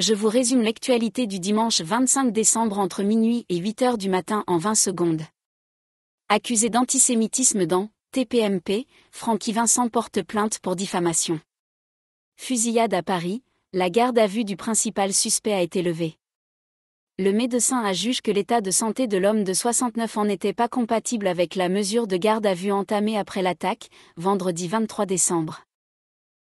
je vous résume l'actualité du dimanche 25 décembre entre minuit et 8 heures du matin en 20 secondes. Accusé d'antisémitisme dans TPMP, Francky Vincent porte plainte pour diffamation. Fusillade à Paris, la garde à vue du principal suspect a été levée. Le médecin a jugé que l'état de santé de l'homme de 69 ans n'était pas compatible avec la mesure de garde à vue entamée après l'attaque, vendredi 23 décembre.